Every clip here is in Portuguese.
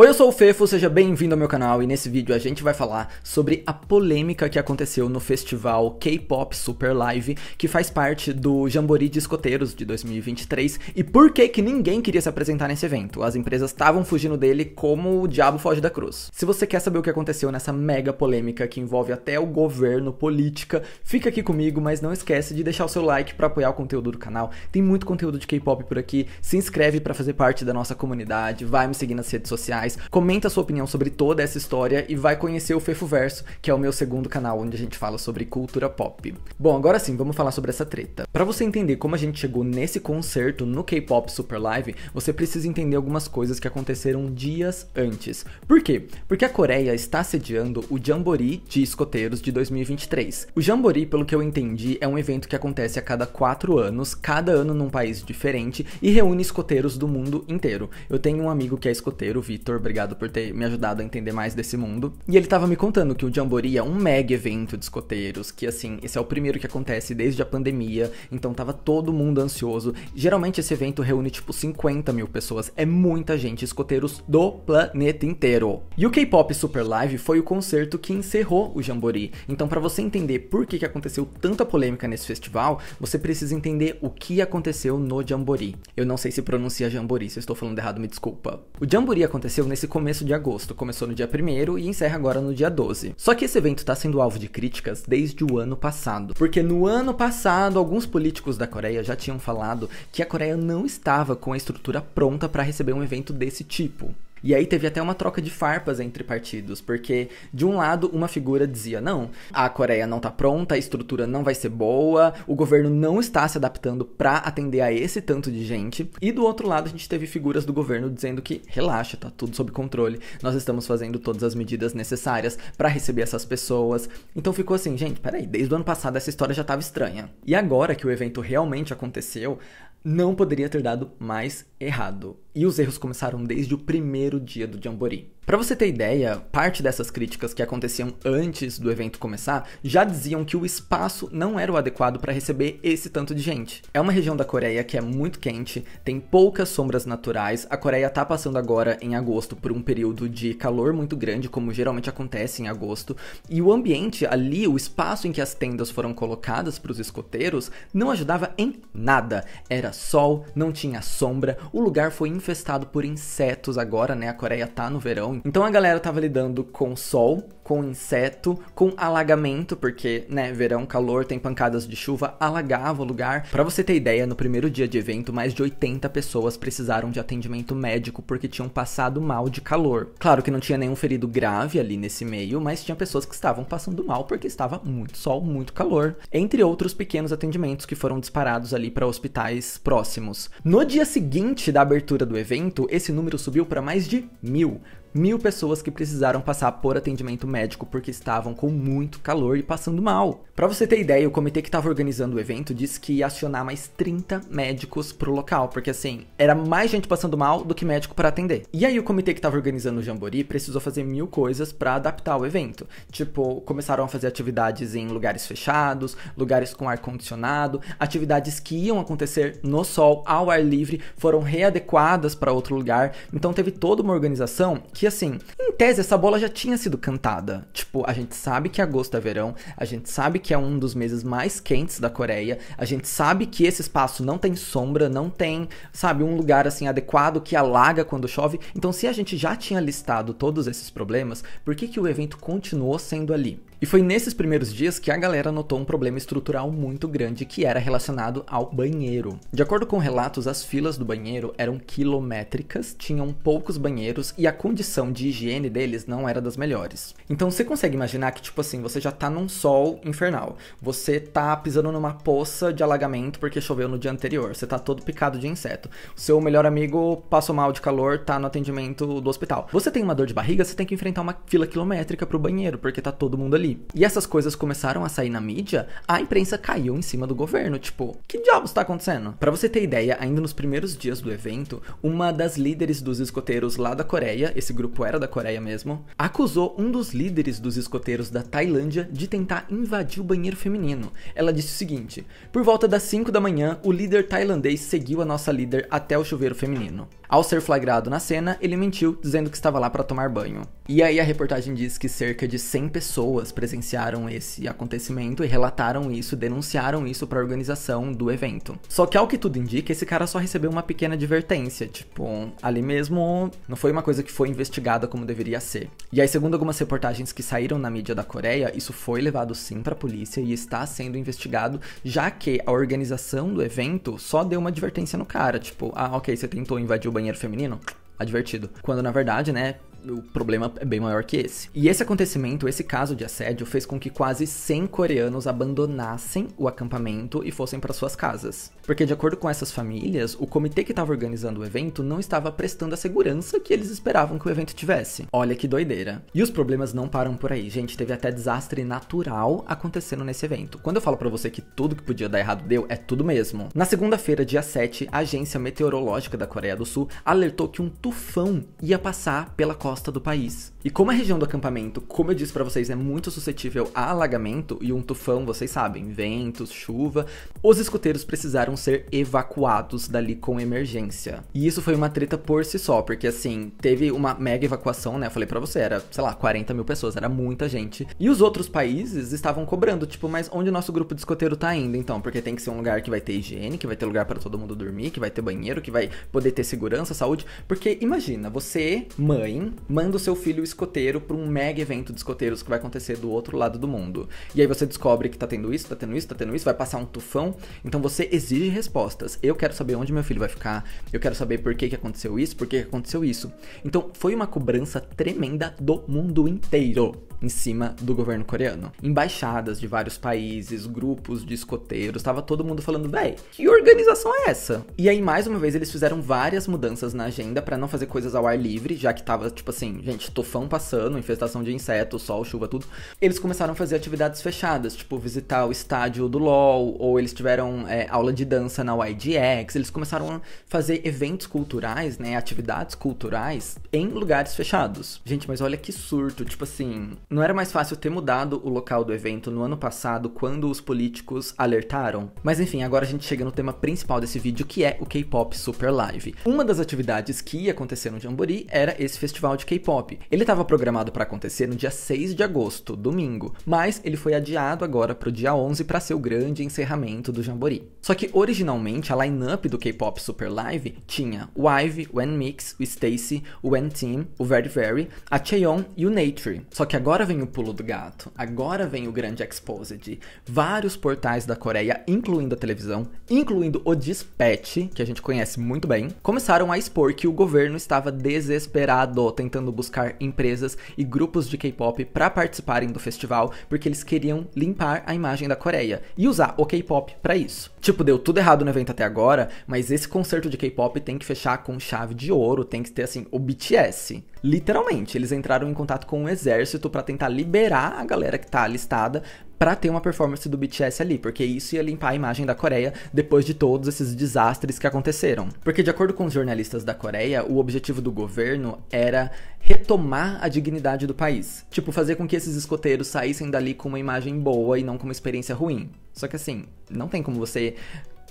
Oi, eu sou o Fefo, seja bem-vindo ao meu canal e nesse vídeo a gente vai falar sobre a polêmica que aconteceu no festival K-Pop Super Live, que faz parte do Jamboree de Escoteiros de 2023, e por que que ninguém queria se apresentar nesse evento. As empresas estavam fugindo dele como o diabo foge da cruz. Se você quer saber o que aconteceu nessa mega polêmica que envolve até o governo, política, fica aqui comigo, mas não esquece de deixar o seu like para apoiar o conteúdo do canal. Tem muito conteúdo de K-Pop por aqui, se inscreve para fazer parte da nossa comunidade, vai me seguir nas redes sociais, mais. Comenta sua opinião sobre toda essa história e vai conhecer o Fefo Verso, que é o meu segundo canal onde a gente fala sobre cultura pop. Bom, agora sim, vamos falar sobre essa treta. Para você entender como a gente chegou nesse concerto no K-Pop Super Live, você precisa entender algumas coisas que aconteceram dias antes. Por quê? Porque a Coreia está sediando o Jamboree de escoteiros de 2023. O Jamboree, pelo que eu entendi, é um evento que acontece a cada quatro anos, cada ano num país diferente e reúne escoteiros do mundo inteiro. Eu tenho um amigo que é escoteiro, Vitor, obrigado por ter me ajudado a entender mais desse mundo. E ele tava me contando que o Jamboree é um mega evento de escoteiros, que assim, esse é o primeiro que acontece desde a pandemia, então tava todo mundo ansioso. Geralmente esse evento reúne tipo 50 mil pessoas, é muita gente, escoteiros do planeta inteiro. E o K-Pop Super Live foi o concerto que encerrou o Jamboree, então para você entender por que, que aconteceu tanta polêmica nesse festival, você precisa entender o que aconteceu no Jamboree. Eu não sei se pronuncia Jamboree, se eu estou falando errado, me desculpa. O Jamboree aconteceu aconteceu nesse começo de agosto, começou no dia 1 e encerra agora no dia 12. Só que esse evento está sendo alvo de críticas desde o ano passado, porque no ano passado alguns políticos da Coreia já tinham falado que a Coreia não estava com a estrutura pronta para receber um evento desse tipo. E aí teve até uma troca de farpas entre partidos, porque de um lado uma figura dizia: não, a Coreia não tá pronta, a estrutura não vai ser boa, o governo não está se adaptando para atender a esse tanto de gente. E do outro lado a gente teve figuras do governo dizendo que relaxa, tá tudo sob controle, nós estamos fazendo todas as medidas necessárias para receber essas pessoas. Então ficou assim, gente, peraí, desde o ano passado essa história já tava estranha. E agora que o evento realmente aconteceu, não poderia ter dado mais errado. E os erros começaram desde o primeiro dia do Jamboree. Para você ter ideia, parte dessas críticas que aconteciam antes do evento começar já diziam que o espaço não era o adequado para receber esse tanto de gente. É uma região da Coreia que é muito quente, tem poucas sombras naturais. A Coreia está passando agora em agosto por um período de calor muito grande, como geralmente acontece em agosto, e o ambiente ali, o espaço em que as tendas foram colocadas para os escoteiros, não ajudava em nada. Era era sol, não tinha sombra, o lugar foi infestado por insetos agora, né? A Coreia tá no verão. Então a galera tava lidando com sol, com inseto, com alagamento, porque, né, verão, calor, tem pancadas de chuva, alagava o lugar. Para você ter ideia, no primeiro dia de evento, mais de 80 pessoas precisaram de atendimento médico porque tinham passado mal de calor. Claro que não tinha nenhum ferido grave ali nesse meio, mas tinha pessoas que estavam passando mal porque estava muito sol, muito calor. Entre outros pequenos atendimentos que foram disparados ali para hospitais próximos. No dia seguinte da abertura do evento, esse número subiu para mais de mil, mil pessoas que precisaram passar por atendimento médico porque estavam com muito calor e passando mal. Para você ter ideia, o comitê que estava organizando o evento disse que ia acionar mais 30 médicos pro local, porque assim, era mais gente passando mal do que médico para atender. E aí o comitê que estava organizando o Jamboree precisou fazer mil coisas para adaptar o evento. Tipo, começaram a fazer atividades em lugares fechados, lugares com ar condicionado, atividades que iam acontecer no sol, ao ar livre, foram readequadas para outro lugar. Então teve toda uma organização que assim, em tese essa bola já tinha sido cantada. Tipo, a gente sabe que é agosto é verão, a gente sabe que é um dos meses mais quentes da Coreia, a gente sabe que esse espaço não tem sombra, não tem, sabe, um lugar assim adequado que alaga quando chove. Então, se a gente já tinha listado todos esses problemas, por que que o evento continuou sendo ali? E foi nesses primeiros dias que a galera notou um problema estrutural muito grande que era relacionado ao banheiro. De acordo com relatos, as filas do banheiro eram quilométricas, tinham poucos banheiros e a condição de higiene deles não era das melhores. Então você consegue imaginar que, tipo assim, você já tá num sol infernal, você tá pisando numa poça de alagamento porque choveu no dia anterior, você tá todo picado de inseto, seu melhor amigo passou mal de calor, tá no atendimento do hospital. Você tem uma dor de barriga, você tem que enfrentar uma fila quilométrica pro banheiro porque tá todo mundo ali ali. E essas coisas começaram a sair na mídia, a imprensa caiu em cima do governo, tipo, que diabos tá acontecendo? Para você ter ideia, ainda nos primeiros dias do evento, uma das líderes dos escoteiros lá da Coreia, esse grupo era da Coreia mesmo, acusou um dos líderes dos escoteiros da Tailândia de tentar invadir o banheiro feminino. Ela disse o seguinte: "Por volta das 5 da manhã, o líder tailandês seguiu a nossa líder até o chuveiro feminino. Ao ser flagrado na cena, ele mentiu, dizendo que estava lá para tomar banho. E aí a reportagem diz que cerca de 100 pessoas presenciaram esse acontecimento e relataram isso, denunciaram isso para a organização do evento. Só que ao que tudo indica, esse cara só recebeu uma pequena advertência, tipo, ali mesmo não foi uma coisa que foi investigada como deveria ser. E aí, segundo algumas reportagens que saíram na mídia da Coreia, isso foi levado sim para a polícia e está sendo investigado, já que a organização do evento só deu uma advertência no cara, tipo, ah, OK, você tentou invadir o banheiro feminino, advertido. Quando na verdade, né, o problema é bem maior que esse. E esse acontecimento, esse caso de assédio, fez com que quase 100 coreanos abandonassem o acampamento e fossem para suas casas. Porque, de acordo com essas famílias, o comitê que estava organizando o evento não estava prestando a segurança que eles esperavam que o evento tivesse. Olha que doideira. E os problemas não param por aí, gente. Teve até desastre natural acontecendo nesse evento. Quando eu falo para você que tudo que podia dar errado deu, é tudo mesmo. Na segunda-feira, dia 7, a Agência Meteorológica da Coreia do Sul alertou que um tufão ia passar pela costa costa do país. E como a região do acampamento, como eu disse para vocês, é muito suscetível a alagamento e um tufão, vocês sabem, ventos, chuva, os escuteiros precisaram ser evacuados dali com emergência. E isso foi uma treta por si só, porque assim, teve uma mega evacuação, né? Eu falei para você, era, sei lá, 40 mil pessoas, era muita gente. E os outros países estavam cobrando, tipo, mas onde o nosso grupo de escoteiro tá indo então? Porque tem que ser um lugar que vai ter higiene, que vai ter lugar para todo mundo dormir, que vai ter banheiro, que vai poder ter segurança, saúde. Porque imagina, você, mãe, manda o seu filho escoteiro para um mega evento de escoteiros que vai acontecer do outro lado do mundo. E aí você descobre que tá tendo isso, tá tendo isso, tá tendo isso, vai passar um tufão. Então você exige respostas. Eu quero saber onde meu filho vai ficar, eu quero saber por que, que aconteceu isso, por que, que aconteceu isso. Então foi uma cobrança tremenda do mundo inteiro em cima do governo coreano. Embaixadas de vários países, grupos de escoteiros, tava todo mundo falando, véi, que organização é essa? E aí, mais uma vez, eles fizeram várias mudanças na agenda para não fazer coisas ao ar livre, já que tava, tipo assim, gente, tufão passando, infestação de insetos, sol, chuva, tudo. Eles começaram a fazer atividades fechadas, tipo visitar o estádio do LOL, ou eles tiveram é, aula de dança na YGX, eles começaram a fazer eventos culturais, né, atividades culturais em lugares fechados. Gente, mas olha que surto, tipo assim, não era mais fácil ter mudado o local do evento no ano passado quando os políticos alertaram? Mas enfim, agora a gente chega no tema principal desse vídeo que é o K-Pop Super Live. Uma das atividades que ia acontecer no Jamboree era esse festival de K-Pop. Ele estava programado para acontecer no dia 6 de agosto, domingo, mas ele foi adiado agora para o dia 11 para ser o grande encerramento do Jamboree. Só que originalmente a line-up do K-Pop Super Live tinha o Ive, o Nmix, o Stacy, o N-Team, o Very Very, a Cheon e o Nature. Só que agora Agora vem o pulo do gato, agora vem o grande exposed. Vários portais da Coreia, incluindo a televisão, incluindo o Dispatch, que a gente conhece muito bem, começaram a expor que o governo estava desesperado tentando buscar empresas e grupos de K-pop para participarem do festival, porque eles queriam limpar a imagem da Coreia e usar o K-pop para isso. Tipo, deu tudo errado no evento até agora, mas esse concerto de K-pop tem que fechar com chave de ouro, tem que ter assim o BTS. Literalmente, eles entraram em contato com o um exército para tentar liberar a galera que tá alistada para ter uma performance do BTS ali, porque isso ia limpar a imagem da Coreia depois de todos esses desastres que aconteceram. Porque de acordo com os jornalistas da Coreia, o objetivo do governo era retomar a dignidade do país, tipo fazer com que esses escoteiros saíssem dali com uma imagem boa e não com uma experiência ruim. Só que assim, não tem como você,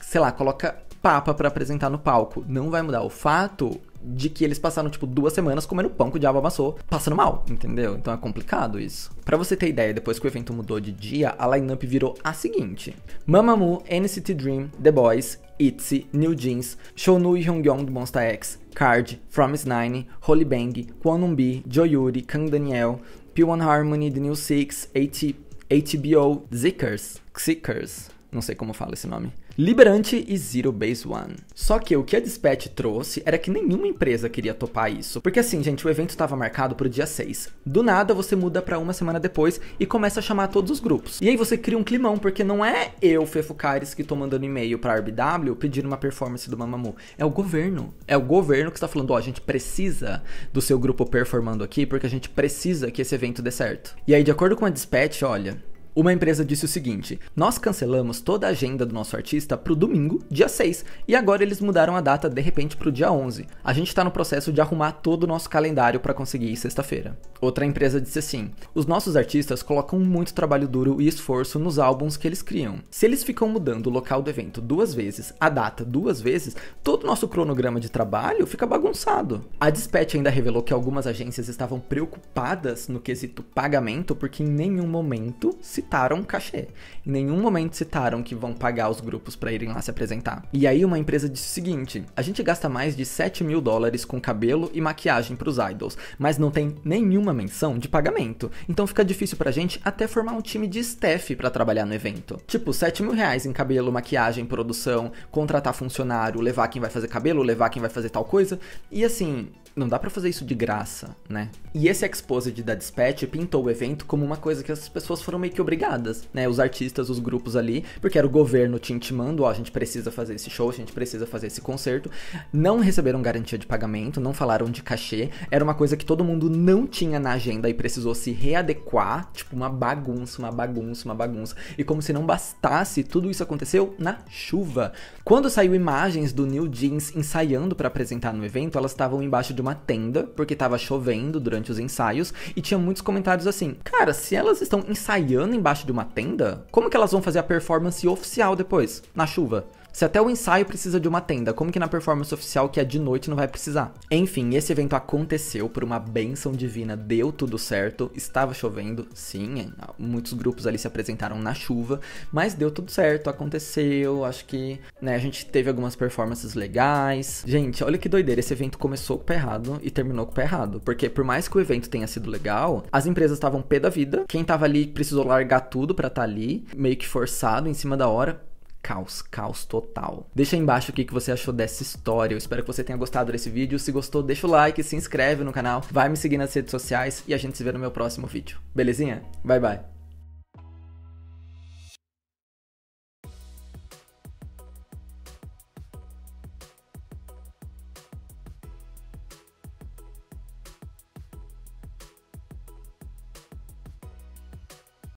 sei lá, coloca papa para apresentar no palco. Não vai mudar o fato de que eles passaram, tipo, duas semanas comendo pão que o diabo amassou, passando mal, entendeu? Então é complicado isso. Para você ter ideia, depois que o evento mudou de dia, a lineup virou a seguinte: Mamamoo, NCT Dream, The Boys, ITZY, New Jeans, Shownu e Hyungyong do Monsta X, Card, s 9, Holy Bang, Kwon B, Joyuri, Kang Daniel, P1 Harmony, The New Six, AT, HBO, Zickers, Zickers, não sei como fala esse nome, Liberante e Zero Base One. Só que o que a Dispatch trouxe era que nenhuma empresa queria topar isso. Porque assim, gente, o evento estava marcado para o dia 6. Do nada, você muda para uma semana depois e começa a chamar todos os grupos. E aí você cria um climão, porque não é eu, Fefo Caires, que tô mandando e-mail pra RBW pedindo uma performance do Mamamoo. É o governo. É o governo que está falando, ó, oh, a gente precisa do seu grupo performando aqui, porque a gente precisa que esse evento dê certo. E aí, de acordo com a Dispatch, olha, uma empresa disse o seguinte: Nós cancelamos toda a agenda do nosso artista para o domingo, dia 6, e agora eles mudaram a data de repente para o dia 11. A gente está no processo de arrumar todo o nosso calendário para conseguir sexta-feira. Outra empresa disse assim: Os nossos artistas colocam muito trabalho duro e esforço nos álbuns que eles criam. Se eles ficam mudando o local do evento duas vezes, a data duas vezes, todo o nosso cronograma de trabalho fica bagunçado. A Dispatch ainda revelou que algumas agências estavam preocupadas no quesito pagamento porque em nenhum momento se citaram cachê. Em nenhum momento citaram que vão pagar os grupos para irem lá se apresentar. E aí uma empresa disse o seguinte: a gente gasta mais de 7 mil dólares com cabelo e maquiagem para os idols, mas não tem nenhuma menção de pagamento. Então fica difícil pra gente até formar um time de staff para trabalhar no evento. Tipo, 7 mil reais em cabelo, maquiagem, produção, contratar funcionário, levar quem vai fazer cabelo, levar quem vai fazer tal coisa. E assim, não dá para fazer isso de graça, né? E esse exposed da Dispatch pintou o evento como uma coisa que as pessoas foram meio que obrigadas obrigadas, né? Os artistas, os grupos ali, porque era o governo te intimando, ó, a gente precisa fazer esse show, a gente precisa fazer esse concerto. Não receberam garantia de pagamento, não falaram de cachê. Era uma coisa que todo mundo não tinha na agenda e precisou se readequar, tipo uma bagunça, uma bagunça, uma bagunça. E como se não bastasse, tudo isso aconteceu na chuva. Quando saiu imagens do New Jeans ensaiando para apresentar no evento, elas estavam embaixo de uma tenda, porque tava chovendo durante os ensaios e tinha muitos comentários assim: "Cara, se elas estão ensaiando embaixo de uma tenda, como que elas vão fazer a performance oficial depois, na chuva? Se até o ensaio precisa de uma tenda, como que na performance oficial que é de noite não vai precisar? Enfim, esse evento aconteceu por uma benção divina, deu tudo certo, estava chovendo, sim, muitos grupos ali se apresentaram na chuva, mas deu tudo certo, aconteceu, acho que, né, a gente teve algumas performances legais. Gente, olha que doideira, esse evento começou com o pé errado e terminou com o pé errado, porque por mais que o evento tenha sido legal, as empresas estavam pé da vida, quem tava ali precisou largar tudo para estar tá ali, meio que forçado em cima da hora, caos, caos total. Deixa aí embaixo o que você achou dessa história. Eu espero que você tenha gostado desse vídeo. Se gostou, deixa o like, se inscreve no canal, vai me seguir nas redes sociais e a gente se vê no meu próximo vídeo. Belezinha? Bye bye.